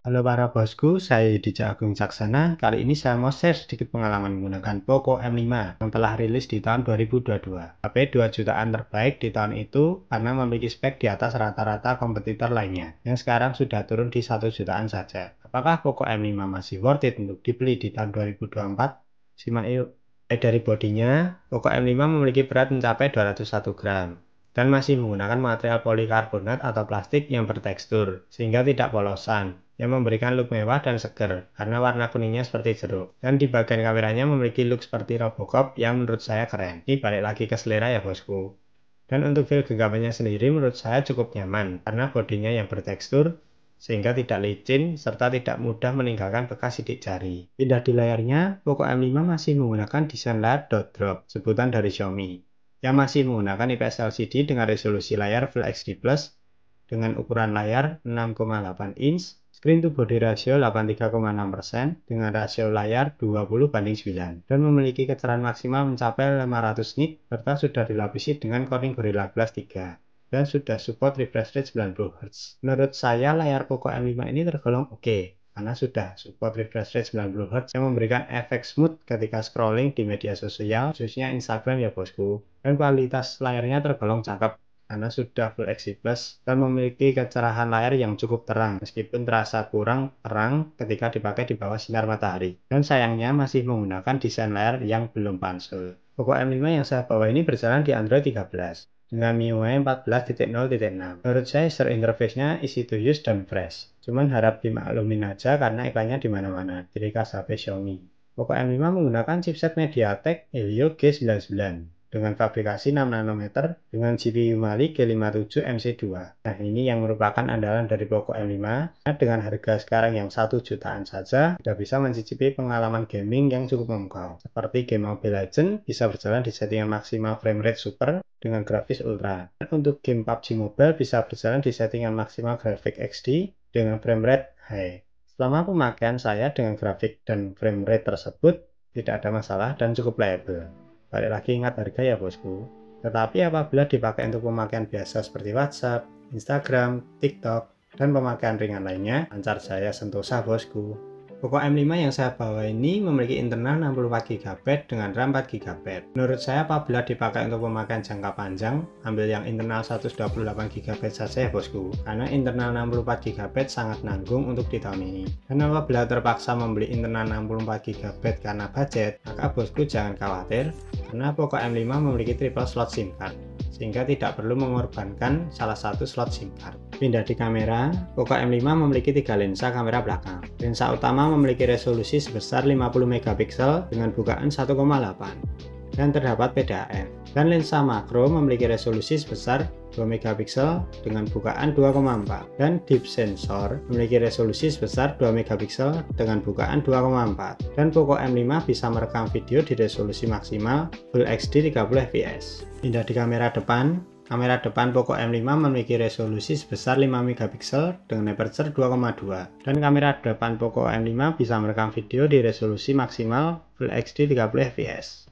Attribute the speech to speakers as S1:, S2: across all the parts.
S1: Halo para bosku, saya Yudi Agung Saksana. Kali ini saya mau share sedikit pengalaman menggunakan Poco M5 yang telah rilis di tahun 2022. HP 2 jutaan terbaik di tahun itu karena memiliki spek di atas rata-rata kompetitor lainnya yang sekarang sudah turun di 1 jutaan saja. Apakah Poco M5 masih worth it untuk dibeli di tahun 2024? Simak yuk. Eh, dari bodinya, Poco M5 memiliki berat mencapai 201 gram dan masih menggunakan material polikarbonat atau plastik yang bertekstur sehingga tidak polosan yang memberikan look mewah dan seger karena warna kuningnya seperti jeruk. Dan di bagian kameranya memiliki look seperti Robocop yang menurut saya keren. Ini balik lagi ke selera ya bosku. Dan untuk feel genggamannya sendiri menurut saya cukup nyaman karena bodinya yang bertekstur sehingga tidak licin serta tidak mudah meninggalkan bekas sidik jari. Pindah di layarnya, Poco M5 masih menggunakan desain layar dot drop, sebutan dari Xiaomi, yang masih menggunakan IPS LCD dengan resolusi layar Full HD+, dengan ukuran layar 6,8 inch Screen to body ratio 83,6% dengan rasio layar 20 banding 9 dan memiliki kecerahan maksimal mencapai 500 nit serta sudah dilapisi dengan Corning Gorilla Glass 3 dan sudah support refresh rate 90 Hz. Menurut saya layar Poco M5 ini tergolong oke okay, karena sudah support refresh rate 90 Hz yang memberikan efek smooth ketika scrolling di media sosial khususnya Instagram ya bosku dan kualitas layarnya tergolong cakep karena sudah Full HD Plus dan memiliki kecerahan layar yang cukup terang meskipun terasa kurang terang ketika dipakai di bawah sinar matahari. Dan sayangnya masih menggunakan desain layar yang belum pansul. Poco M5 yang saya bawa ini berjalan di Android 13 dengan MIUI 14.0.6. Menurut saya user interface-nya easy to use dan fresh. Cuman harap dimaklumin aja karena iklannya di mana-mana. Jadi khas HP Xiaomi. Poco M5 menggunakan chipset MediaTek Helio G99 dengan fabrikasi 6 nanometer dengan GPU Mali G57 MC2. Nah ini yang merupakan andalan dari Poco M5. Nah, dengan harga sekarang yang 1 jutaan saja sudah bisa mencicipi pengalaman gaming yang cukup memukau. Seperti game Mobile Legends bisa berjalan di settingan maksimal frame rate super dengan grafis ultra. Dan untuk game PUBG Mobile bisa berjalan di settingan maksimal grafik XD dengan frame rate high. Selama pemakaian saya dengan grafik dan frame rate tersebut tidak ada masalah dan cukup playable. Balik lagi ingat harga ya bosku. Tetapi apabila dipakai untuk pemakaian biasa seperti WhatsApp, Instagram, TikTok, dan pemakaian ringan lainnya, lancar jaya sentosa bosku. Poco M5 yang saya bawa ini memiliki internal 64 GB dengan RAM 4 GB. Menurut saya apabila dipakai untuk pemakaian jangka panjang, ambil yang internal 128 GB saja ya bosku, karena internal 64 GB sangat nanggung untuk di tahun ini. Dan apabila terpaksa membeli internal 64 GB karena budget, maka bosku jangan khawatir, karena Poco M5 memiliki triple slot SIM card, sehingga tidak perlu mengorbankan salah satu slot SIM card. Pindah di kamera, Poco M5 memiliki tiga lensa kamera belakang. Lensa utama memiliki resolusi sebesar 50 mp dengan bukaan 1,8 dan terdapat PDAF. Dan lensa makro memiliki resolusi sebesar 2 mp dengan bukaan 2,4 dan deep sensor memiliki resolusi sebesar 2 mp dengan bukaan 2,4 dan Poco M5 bisa merekam video di resolusi maksimal Full HD 30fps. Pindah di kamera depan, Kamera depan Poco M5 memiliki resolusi sebesar 5 megapiksel dengan aperture 2,2 dan kamera depan Poco M5 bisa merekam video di resolusi maksimal Full HD 30fps.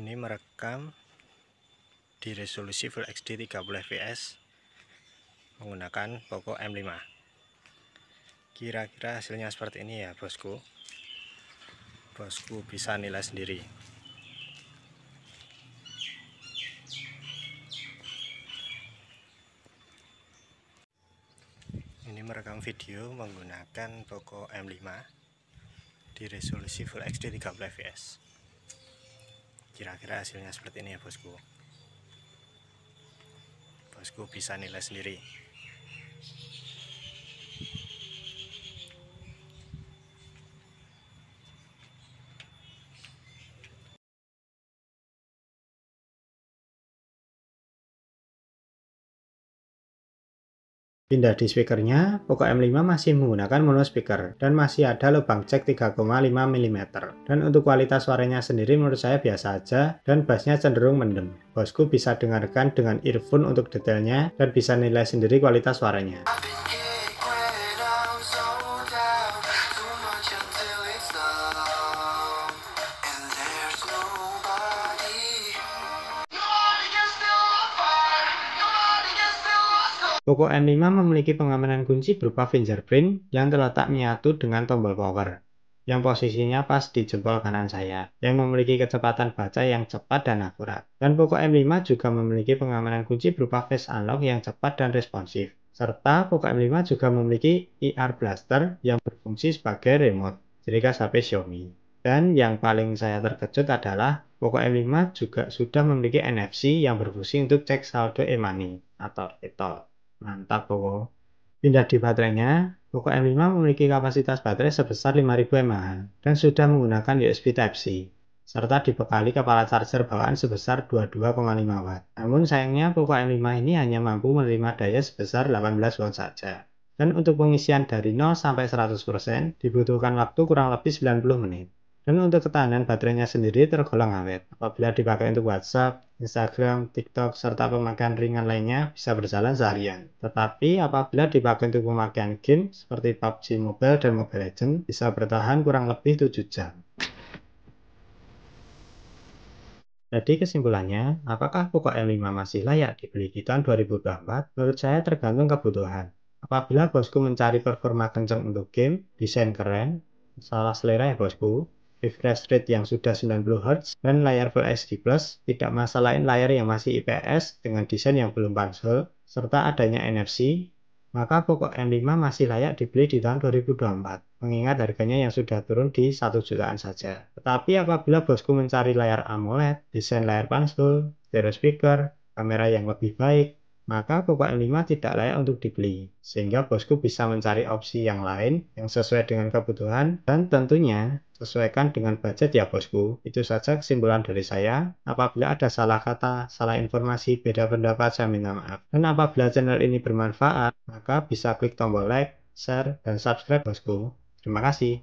S1: ini merekam di resolusi Full HD 30 fps menggunakan Poco M5 kira-kira hasilnya seperti ini ya bosku bosku bisa nilai sendiri ini merekam video menggunakan Poco M5 di resolusi Full HD 30 fps kira-kira hasilnya seperti ini ya bosku bosku bisa nilai sendiri Pindah di speakernya, Poco M5 masih menggunakan mono speaker dan masih ada lubang cek 3,5 mm. Dan untuk kualitas suaranya sendiri menurut saya biasa aja dan bassnya cenderung mendem. Bosku bisa dengarkan dengan earphone untuk detailnya dan bisa nilai sendiri kualitas suaranya. Poco M5 memiliki pengamanan kunci berupa fingerprint yang terletak menyatu dengan tombol power yang posisinya pas di jempol kanan saya, yang memiliki kecepatan baca yang cepat dan akurat. Dan Poco M5 juga memiliki pengamanan kunci berupa face unlock yang cepat dan responsif, serta Poco M5 juga memiliki IR e blaster yang berfungsi sebagai remote, jadi khas HP Xiaomi. Dan yang paling saya terkejut adalah Poco M5 juga sudah memiliki NFC yang berfungsi untuk cek saldo e-money atau e-toll. Mantap pokok. Pindah di baterainya, Poco M5 memiliki kapasitas baterai sebesar 5000 mAh dan sudah menggunakan USB Type-C serta dibekali kepala charger bawaan sebesar 22,5 watt. Namun sayangnya Poco M5 ini hanya mampu menerima daya sebesar 18 watt saja. Dan untuk pengisian dari 0 sampai 100% dibutuhkan waktu kurang lebih 90 menit. Namun untuk ketahanan baterainya sendiri tergolong awet. Apabila dipakai untuk WhatsApp, Instagram, TikTok, serta hmm. pemakaian ringan lainnya bisa berjalan seharian. Tetapi apabila dipakai untuk pemakaian game seperti PUBG Mobile dan Mobile Legends, bisa bertahan kurang lebih 7 jam. Jadi kesimpulannya, apakah Poco M5 masih layak dibeli di tahun 2024? Menurut saya tergantung kebutuhan. Apabila bosku mencari performa kenceng untuk game, desain keren, salah selera ya bosku, refresh rate yang sudah 90 Hz dan layar Full HD+, tidak masalahin layar yang masih IPS dengan desain yang belum ponsel, serta adanya NFC, maka Poco M5 masih layak dibeli di tahun 2024, mengingat harganya yang sudah turun di 1 jutaan saja. Tetapi apabila bosku mencari layar AMOLED, desain layar hole, stereo speaker, kamera yang lebih baik, maka n 5 tidak layak untuk dibeli, sehingga bosku bisa mencari opsi yang lain yang sesuai dengan kebutuhan dan tentunya sesuaikan dengan budget ya bosku. Itu saja kesimpulan dari saya. Apabila ada salah kata, salah informasi, beda pendapat, saya minta maaf. Dan apabila channel ini bermanfaat, maka bisa klik tombol like, share, dan subscribe bosku. Terima kasih.